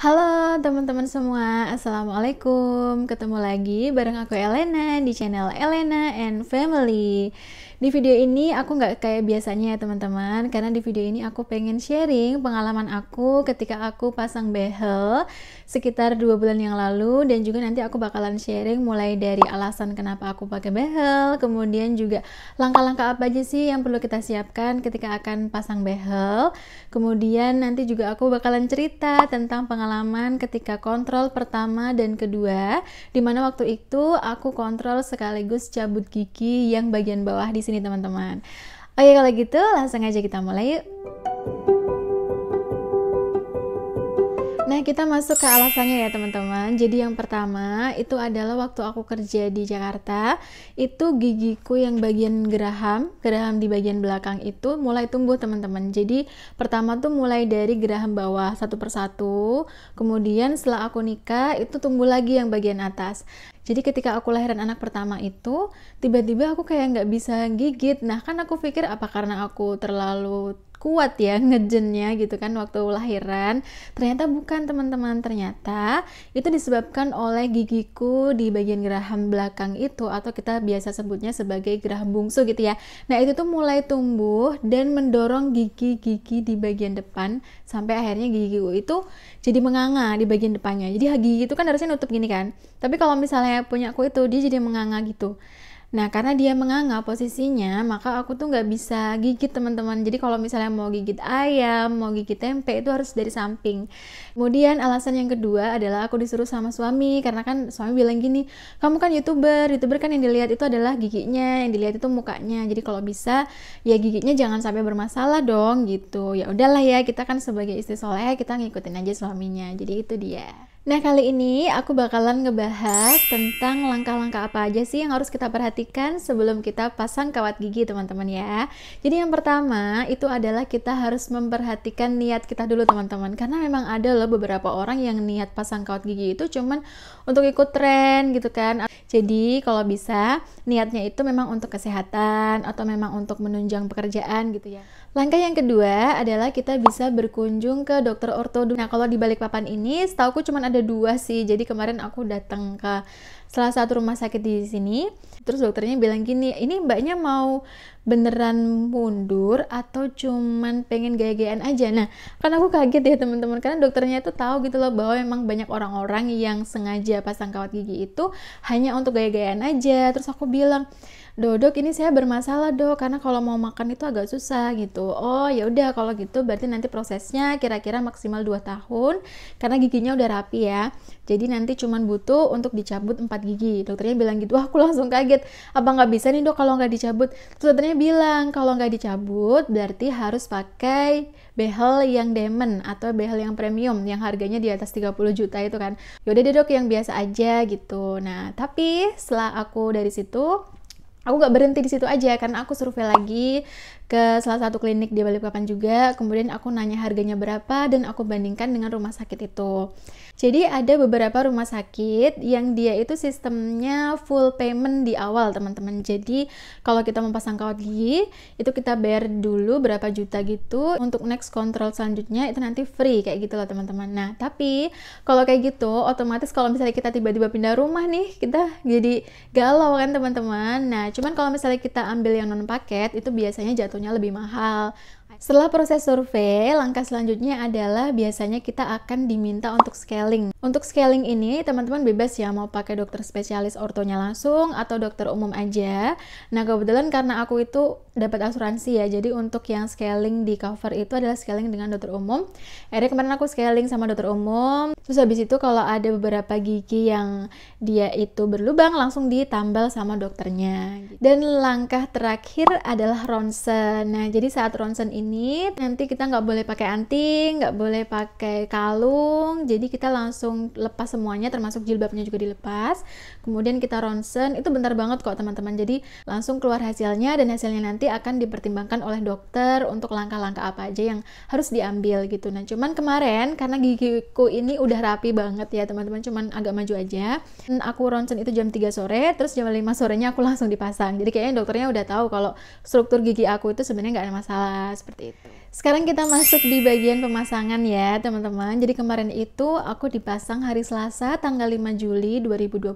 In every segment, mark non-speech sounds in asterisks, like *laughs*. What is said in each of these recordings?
Halo teman-teman semua, Assalamualaikum Ketemu lagi bareng aku Elena di channel Elena and Family di video ini aku nggak kayak biasanya ya teman-teman, karena di video ini aku pengen sharing pengalaman aku ketika aku pasang behel sekitar dua bulan yang lalu dan juga nanti aku bakalan sharing mulai dari alasan kenapa aku pakai behel, kemudian juga langkah-langkah apa aja sih yang perlu kita siapkan ketika akan pasang behel. Kemudian nanti juga aku bakalan cerita tentang pengalaman ketika kontrol pertama dan kedua, dimana waktu itu aku kontrol sekaligus cabut gigi yang bagian bawah di sini sini teman-teman. Oke kalau gitu langsung aja kita mulai yuk. Nah, kita masuk ke alasannya ya, teman-teman. Jadi yang pertama itu adalah waktu aku kerja di Jakarta, itu gigiku yang bagian geraham, geraham di bagian belakang itu mulai tumbuh, teman-teman. Jadi pertama tuh mulai dari geraham bawah satu persatu, kemudian setelah aku nikah itu tumbuh lagi yang bagian atas. Jadi ketika aku lahiran anak pertama itu, tiba-tiba aku kayak nggak bisa gigit. Nah, kan aku pikir apa karena aku terlalu kuat ya ngejennya gitu kan waktu lahiran ternyata bukan teman-teman ternyata itu disebabkan oleh gigiku di bagian geraham belakang itu atau kita biasa sebutnya sebagai gerah bungsu gitu ya nah itu tuh mulai tumbuh dan mendorong gigi-gigi di bagian depan sampai akhirnya gigiku itu jadi menganga di bagian depannya jadi gigi itu kan harusnya nutup gini kan tapi kalau misalnya punya aku itu dia jadi menganga gitu Nah, karena dia menganga posisinya, maka aku tuh nggak bisa gigit teman-teman. Jadi kalau misalnya mau gigit ayam, mau gigit tempe itu harus dari samping. Kemudian alasan yang kedua adalah aku disuruh sama suami karena kan suami bilang gini, "Kamu kan YouTuber, YouTuber kan yang dilihat itu adalah giginya, yang dilihat itu mukanya. Jadi kalau bisa ya giginya jangan sampai bermasalah dong." gitu. Ya udahlah ya, kita kan sebagai istri soleh kita ngikutin aja suaminya. Jadi itu dia. Nah, kali ini aku bakalan ngebahas tentang langkah-langkah apa aja sih yang harus kita perhatikan sebelum kita pasang kawat gigi, teman-teman ya. Jadi yang pertama itu adalah kita harus memperhatikan niat kita dulu, teman-teman. Karena memang ada loh beberapa orang yang niat pasang kawat gigi itu cuman untuk ikut tren gitu kan. Jadi kalau bisa niatnya itu memang untuk kesehatan atau memang untuk menunjang pekerjaan gitu ya. Langkah yang kedua adalah kita bisa berkunjung ke dokter ortodonti. Nah, kalau di balik papan ini, setauku cuma ada dua sih. Jadi kemarin aku datang ke salah satu rumah sakit di sini. Terus dokternya bilang gini, ini mbaknya mau beneran mundur atau cuman pengen gaya-gayaan aja. Nah, kan aku kaget ya teman-teman karena dokternya itu tahu gitu loh bahwa memang banyak orang-orang yang sengaja pasang kawat gigi itu hanya untuk gaya-gayaan aja. Terus aku bilang, dodok ini saya bermasalah dok karena kalau mau makan itu agak susah gitu oh ya udah kalau gitu berarti nanti prosesnya kira-kira maksimal 2 tahun karena giginya udah rapi ya jadi nanti cuman butuh untuk dicabut 4 sikat gigi dokternya bilang gitu wah aku langsung kaget apa nggak bisa nih dok kalau nggak dicabut terus dokternya bilang kalau nggak dicabut berarti harus pakai behel yang diamond atau behel yang premium yang harganya di atas 30 juta itu kan yaudah deh dok yang biasa aja gitu nah tapi setelah aku dari situ aku nggak berhenti di situ aja karena aku survei lagi ke salah satu klinik di Balikpapan juga. Kemudian aku nanya harganya berapa dan aku bandingkan dengan rumah sakit itu. Jadi ada beberapa rumah sakit yang dia itu sistemnya full payment di awal, teman-teman. Jadi kalau kita memasang gigi itu kita bayar dulu berapa juta gitu. Untuk next control selanjutnya itu nanti free kayak gitu loh, teman-teman. Nah, tapi kalau kayak gitu otomatis kalau misalnya kita tiba-tiba pindah rumah nih, kita jadi galau kan, teman-teman. Nah, cuman kalau misalnya kita ambil yang non paket itu biasanya jatuh waktunya lebih mahal setelah proses survei, langkah selanjutnya adalah biasanya kita akan diminta untuk scaling. Untuk scaling ini, teman-teman bebas ya mau pakai dokter spesialis ortonya langsung atau dokter umum aja. Nah, kebetulan karena aku itu dapat asuransi ya, jadi untuk yang scaling di cover itu adalah scaling dengan dokter umum. Eh kemarin aku scaling sama dokter umum. Terus habis itu kalau ada beberapa gigi yang dia itu berlubang, langsung ditambal sama dokternya. Gitu. Dan langkah terakhir adalah ronsen. Nah, jadi saat ronsen ini ini nanti kita nggak boleh pakai anting nggak boleh pakai kalung jadi kita langsung lepas semuanya termasuk jilbabnya juga dilepas kemudian kita ronsen itu bentar banget kok teman-teman jadi langsung keluar hasilnya dan hasilnya nanti akan dipertimbangkan oleh dokter untuk langkah-langkah apa aja yang harus diambil gitu nah cuman kemarin karena gigiku ini udah rapi banget ya teman-teman cuman agak maju aja dan aku ronsen itu jam 3 sore terus jam 5 sorenya aku langsung dipasang jadi kayaknya dokternya udah tahu kalau struktur gigi aku itu sebenarnya nggak ada masalah seperti seperti itu. Sekarang kita masuk di bagian pemasangan ya teman-teman. Jadi kemarin itu aku dipasang hari Selasa tanggal 5 Juli 2022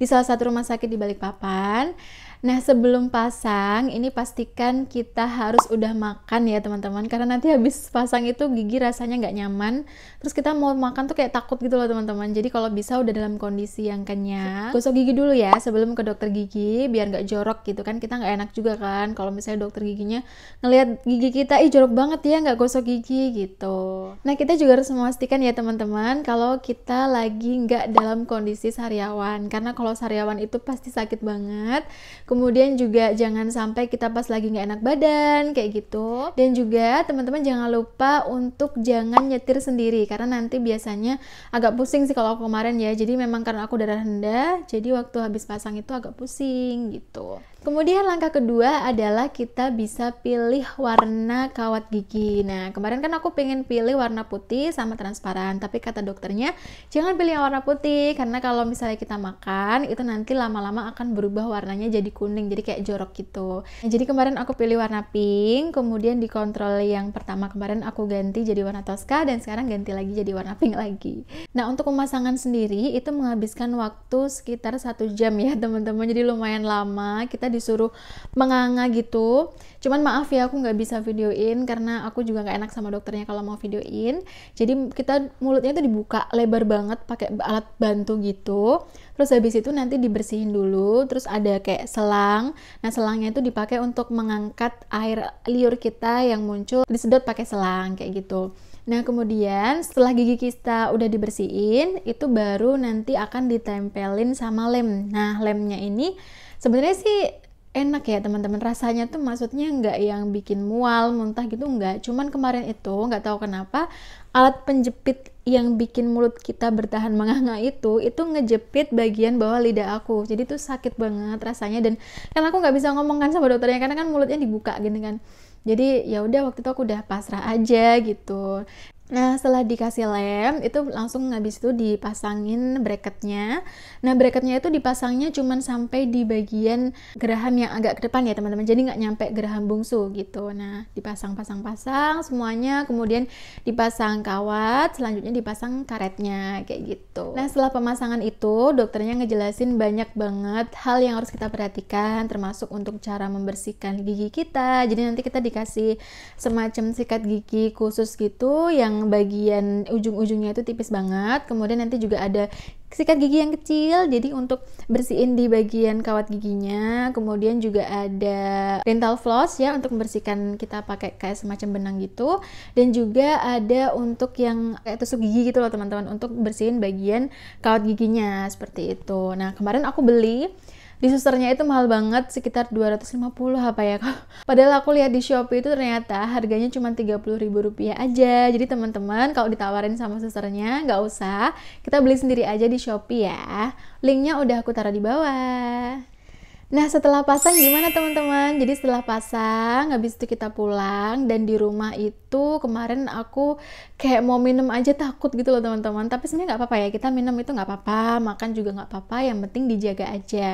di salah satu rumah sakit di Balikpapan. Nah, sebelum pasang, ini pastikan kita harus udah makan ya, teman-teman. Karena nanti habis pasang itu gigi rasanya nggak nyaman. Terus kita mau makan tuh kayak takut gitu loh, teman-teman. Jadi kalau bisa udah dalam kondisi yang kenyang. Gosok gigi dulu ya, sebelum ke dokter gigi, biar nggak jorok gitu kan. Kita nggak enak juga kan, kalau misalnya dokter giginya ngelihat gigi kita, ih jorok banget ya, nggak gosok gigi gitu. Nah, kita juga harus memastikan ya, teman-teman, kalau kita lagi nggak dalam kondisi sariawan. Karena kalau sariawan itu pasti sakit banget kemudian juga jangan sampai kita pas lagi nggak enak badan kayak gitu dan juga teman-teman jangan lupa untuk jangan nyetir sendiri karena nanti biasanya agak pusing sih kalau aku kemarin ya jadi memang karena aku darah rendah jadi waktu habis pasang itu agak pusing gitu Kemudian langkah kedua adalah kita bisa pilih warna kawat gigi. Nah, kemarin kan aku pengen pilih warna putih sama transparan, tapi kata dokternya jangan pilih yang warna putih karena kalau misalnya kita makan itu nanti lama-lama akan berubah warnanya jadi kuning, jadi kayak jorok gitu. Nah, jadi kemarin aku pilih warna pink, kemudian di kontrol yang pertama kemarin aku ganti jadi warna toska dan sekarang ganti lagi jadi warna pink lagi. Nah, untuk pemasangan sendiri itu menghabiskan waktu sekitar satu jam ya *laughs* teman-teman, jadi lumayan lama. Kita disuruh menganga gitu cuman maaf ya aku nggak bisa videoin karena aku juga nggak enak sama dokternya kalau mau videoin jadi kita mulutnya itu dibuka lebar banget pakai alat bantu gitu terus habis itu nanti dibersihin dulu terus ada kayak selang nah selangnya itu dipakai untuk mengangkat air liur kita yang muncul disedot pakai selang kayak gitu Nah, kemudian setelah gigi kita udah dibersihin, itu baru nanti akan ditempelin sama lem. Nah, lemnya ini sebenarnya sih enak ya teman-teman rasanya tuh maksudnya nggak yang bikin mual muntah gitu nggak cuman kemarin itu nggak tahu kenapa alat penjepit yang bikin mulut kita bertahan menganga itu itu ngejepit bagian bawah lidah aku jadi tuh sakit banget rasanya dan kan aku nggak bisa ngomong kan sama dokternya karena kan mulutnya dibuka gitu kan jadi ya udah waktu itu aku udah pasrah aja gitu Nah, setelah dikasih lem, itu langsung habis itu dipasangin bracketnya. Nah, bracketnya itu dipasangnya cuma sampai di bagian geraham yang agak ke depan ya, teman-teman. Jadi nggak nyampe geraham bungsu gitu. Nah, dipasang-pasang-pasang semuanya, kemudian dipasang kawat, selanjutnya dipasang karetnya, kayak gitu. Nah, setelah pemasangan itu, dokternya ngejelasin banyak banget hal yang harus kita perhatikan, termasuk untuk cara membersihkan gigi kita. Jadi nanti kita dikasih semacam sikat gigi khusus gitu yang bagian ujung-ujungnya itu tipis banget. Kemudian nanti juga ada sikat gigi yang kecil. Jadi untuk bersihin di bagian kawat giginya. Kemudian juga ada dental floss ya untuk membersihkan kita pakai kayak semacam benang gitu. Dan juga ada untuk yang kayak tusuk gigi gitu loh teman-teman untuk bersihin bagian kawat giginya seperti itu. Nah, kemarin aku beli di susternya itu mahal banget sekitar 250 apa ya padahal aku lihat di Shopee itu ternyata harganya cuma 30 ribu rupiah aja jadi teman-teman kalau ditawarin sama susternya nggak usah kita beli sendiri aja di Shopee ya linknya udah aku taruh di bawah Nah setelah pasang gimana teman-teman? Jadi setelah pasang, habis itu kita pulang dan di rumah itu kemarin aku kayak mau minum aja takut gitu loh teman-teman. Tapi sebenarnya nggak apa-apa ya kita minum itu nggak apa-apa, makan juga nggak apa-apa. Yang penting dijaga aja.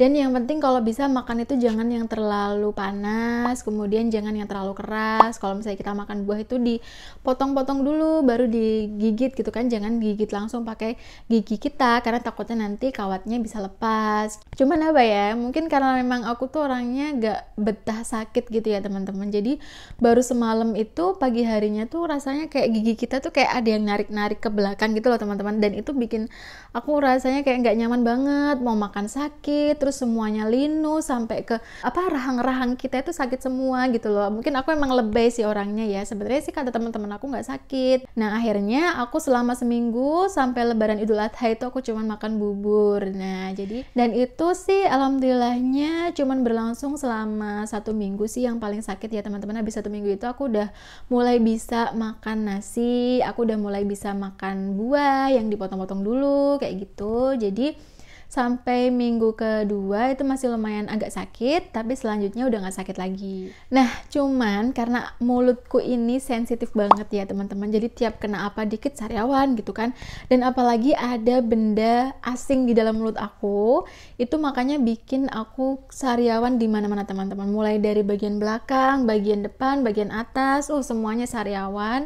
Dan yang penting kalau bisa makan itu jangan yang terlalu panas, kemudian jangan yang terlalu keras. Kalau misalnya kita makan buah itu dipotong-potong dulu, baru digigit gitu kan. Jangan gigit langsung pakai gigi kita karena takutnya nanti kawatnya bisa lepas. Cuman apa ya? Mungkin mungkin karena memang aku tuh orangnya gak betah sakit gitu ya teman-teman jadi baru semalam itu pagi harinya tuh rasanya kayak gigi kita tuh kayak ada yang narik-narik ke belakang gitu loh teman-teman dan itu bikin aku rasanya kayak gak nyaman banget mau makan sakit terus semuanya linu sampai ke apa rahang-rahang kita itu sakit semua gitu loh mungkin aku emang lebay sih orangnya ya sebenarnya sih kata teman-teman aku gak sakit nah akhirnya aku selama seminggu sampai lebaran idul adha itu aku cuman makan bubur nah jadi dan itu sih alhamdulillah hanya cuman berlangsung selama satu minggu sih yang paling sakit ya teman-teman habis satu minggu itu aku udah mulai bisa makan nasi aku udah mulai bisa makan buah yang dipotong-potong dulu kayak gitu jadi sampai minggu kedua itu masih lumayan agak sakit tapi selanjutnya udah nggak sakit lagi nah cuman karena mulutku ini sensitif banget ya teman-teman jadi tiap kena apa dikit sariawan gitu kan dan apalagi ada benda asing di dalam mulut aku itu makanya bikin aku sariawan di mana-mana teman-teman mulai dari bagian belakang bagian depan bagian atas uh semuanya sariawan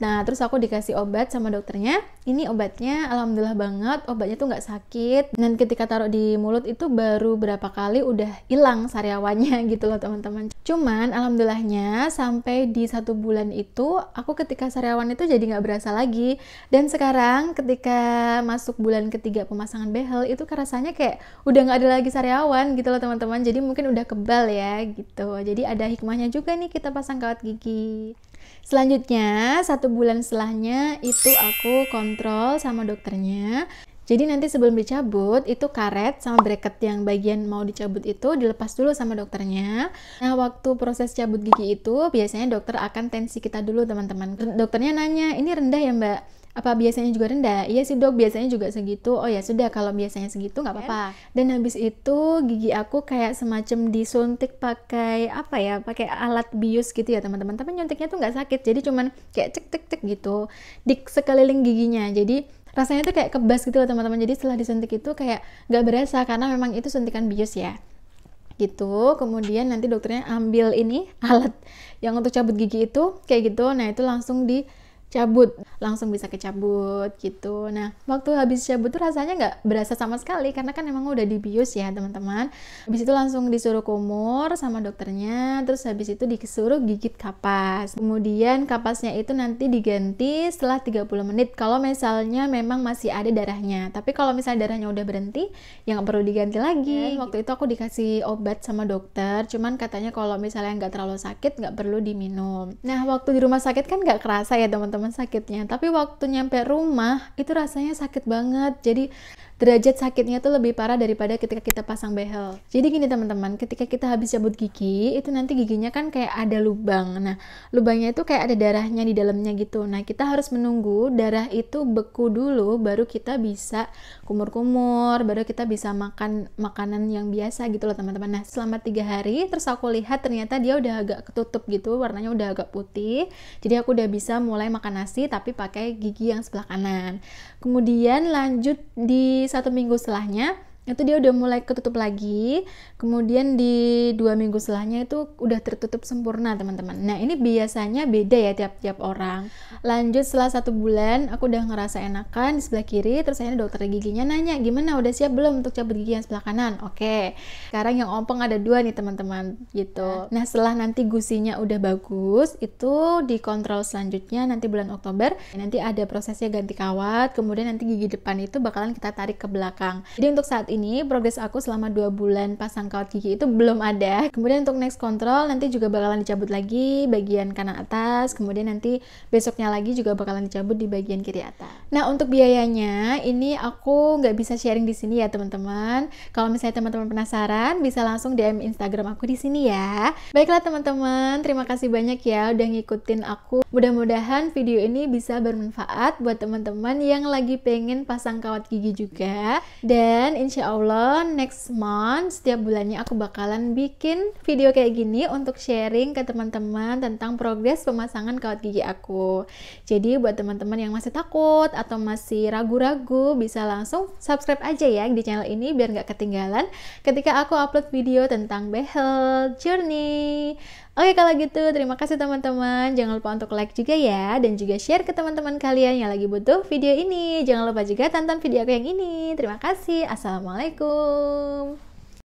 Nah, terus aku dikasih obat sama dokternya. Ini obatnya alhamdulillah banget, obatnya tuh nggak sakit. Dan ketika taruh di mulut itu baru berapa kali udah hilang sariawannya *laughs* gitu loh teman-teman. Cuman alhamdulillahnya sampai di satu bulan itu aku ketika sariawan itu jadi nggak berasa lagi. Dan sekarang ketika masuk bulan ketiga pemasangan behel itu rasanya kayak udah nggak ada lagi sariawan gitu loh teman-teman. Jadi mungkin udah kebal ya gitu. Jadi ada hikmahnya juga nih kita pasang kawat gigi. Selanjutnya, satu bulan setelahnya itu aku kontrol sama dokternya jadi nanti sebelum dicabut itu karet sama bracket yang bagian mau dicabut itu dilepas dulu sama dokternya. Nah, waktu proses cabut gigi itu biasanya dokter akan tensi kita dulu teman-teman. Dokternya nanya, "Ini rendah ya, Mbak?" apa biasanya juga rendah? Iya sih dok, biasanya juga segitu. Oh ya sudah, kalau biasanya segitu nggak apa-apa. Iya. Dan habis itu gigi aku kayak semacam disuntik pakai apa ya, pakai alat bius gitu ya teman-teman. Tapi nyuntiknya tuh nggak sakit, jadi cuman kayak cek cek cek gitu di sekeliling giginya. Jadi rasanya itu kayak kebas gitu loh teman-teman jadi setelah disuntik itu kayak gak berasa karena memang itu suntikan bius ya gitu kemudian nanti dokternya ambil ini alat yang untuk cabut gigi itu kayak gitu nah itu langsung di cabut langsung bisa kecabut gitu nah waktu habis cabut tuh rasanya nggak berasa sama sekali karena kan emang udah dibius ya teman-teman habis itu langsung disuruh kumur sama dokternya terus habis itu disuruh gigit kapas kemudian kapasnya itu nanti diganti setelah 30 menit kalau misalnya memang masih ada darahnya tapi kalau misalnya darahnya udah berhenti ya nggak perlu diganti lagi iya, waktu gitu. itu aku dikasih obat sama dokter cuman katanya kalau misalnya nggak terlalu sakit nggak perlu diminum nah waktu di rumah sakit kan nggak kerasa ya teman-teman teman sakitnya tapi waktu nyampe rumah itu rasanya sakit banget jadi derajat sakitnya tuh lebih parah daripada ketika kita pasang behel. Jadi gini teman-teman, ketika kita habis cabut gigi, itu nanti giginya kan kayak ada lubang. Nah, lubangnya itu kayak ada darahnya di dalamnya gitu. Nah, kita harus menunggu darah itu beku dulu baru kita bisa kumur-kumur, baru kita bisa makan makanan yang biasa gitu loh teman-teman. Nah, selama tiga hari terus aku lihat ternyata dia udah agak ketutup gitu, warnanya udah agak putih. Jadi aku udah bisa mulai makan nasi tapi pakai gigi yang sebelah kanan. Kemudian lanjut di satu minggu setelahnya itu dia udah mulai ketutup lagi kemudian di dua minggu setelahnya itu udah tertutup sempurna teman-teman nah ini biasanya beda ya tiap-tiap orang lanjut setelah satu bulan aku udah ngerasa enakan di sebelah kiri terus saya dokter giginya nanya gimana udah siap belum untuk cabut gigi yang sebelah kanan oke sekarang yang ompong ada dua nih teman-teman gitu nah setelah nanti gusinya udah bagus itu dikontrol selanjutnya nanti bulan Oktober nanti ada prosesnya ganti kawat kemudian nanti gigi depan itu bakalan kita tarik ke belakang jadi untuk saat ini ini progres aku selama 2 bulan pasang kawat gigi itu belum ada. Kemudian untuk next control nanti juga bakalan dicabut lagi bagian kanan atas, kemudian nanti besoknya lagi juga bakalan dicabut di bagian kiri atas. Nah, untuk biayanya ini aku nggak bisa sharing di sini ya, teman-teman. Kalau misalnya teman-teman penasaran, bisa langsung DM Instagram aku di sini ya. Baiklah teman-teman, terima kasih banyak ya udah ngikutin aku. Mudah-mudahan video ini bisa bermanfaat buat teman-teman yang lagi pengen pasang kawat gigi juga. Dan insya insya Allah next month setiap bulannya aku bakalan bikin video kayak gini untuk sharing ke teman-teman tentang progres pemasangan kawat gigi aku. Jadi buat teman-teman yang masih takut atau masih ragu-ragu bisa langsung subscribe aja ya di channel ini biar nggak ketinggalan ketika aku upload video tentang behel journey. Oke kalau gitu terima kasih teman-teman. Jangan lupa untuk like juga ya dan juga share ke teman-teman kalian yang lagi butuh video ini. Jangan lupa juga tonton video aku yang ini. Terima kasih. Assalamualaikum.